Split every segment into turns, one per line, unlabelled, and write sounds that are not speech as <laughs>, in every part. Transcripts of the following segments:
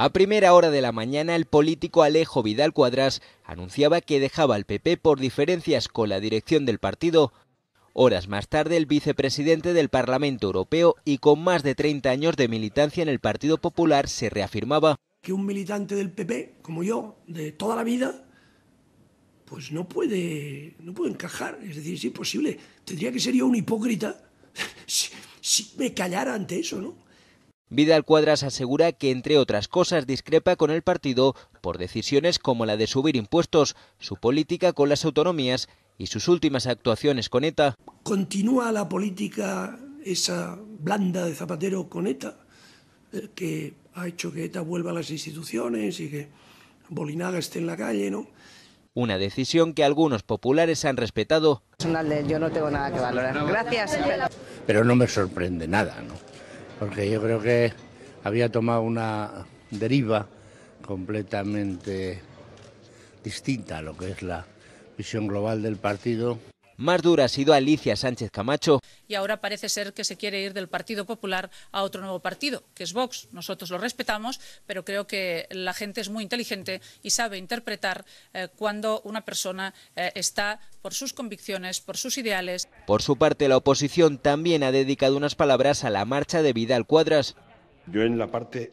A primera hora de la mañana, el político Alejo Vidal Cuadras anunciaba que dejaba al PP por diferencias con la dirección del partido. Horas más tarde, el vicepresidente del Parlamento Europeo y con más de 30 años de militancia en el Partido Popular se reafirmaba.
Que un militante del PP, como yo, de toda la vida, pues no puede, no puede encajar. Es decir, es imposible. Tendría que ser yo un hipócrita <laughs> si me callara ante eso, ¿no?
Vidal Cuadras asegura que, entre otras cosas, discrepa con el partido por decisiones como la de subir impuestos, su política con las autonomías y sus últimas actuaciones con ETA.
Continúa la política esa blanda de Zapatero con ETA, eh, que ha hecho que ETA vuelva a las instituciones y que Bolinaga esté en la calle, ¿no?
Una decisión que algunos populares han respetado. Yo no tengo nada que valorar. Gracias.
Pero no me sorprende nada, ¿no? porque yo creo que había tomado una deriva completamente distinta a lo que es la visión global del partido. Más dura ha sido Alicia
Sánchez Camacho.
Y ahora parece ser que se quiere ir del Partido Popular a otro nuevo partido, que es Vox. Nosotros lo respetamos, pero creo que la gente es muy inteligente y sabe interpretar eh, cuando una persona eh, está por sus convicciones, por sus ideales.
Por su parte, la oposición también ha dedicado unas palabras a la marcha de Vidal Cuadras. Yo en la parte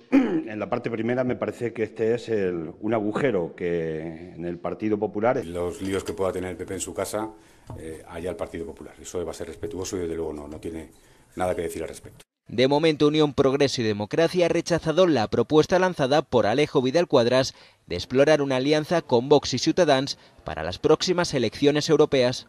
en la parte primera me parece que este es un agujero que
en el Partido Popular... Los líos que pueda tener el PP en su casa, eh, allá el Partido Popular. Eso va a ser respetuoso y desde luego no, no tiene nada que decir al respecto.
De momento, Unión Progreso y Democracia ha rechazado la propuesta lanzada por Alejo Vidal Cuadras de explorar una alianza con Vox y Ciutadans para las próximas elecciones europeas.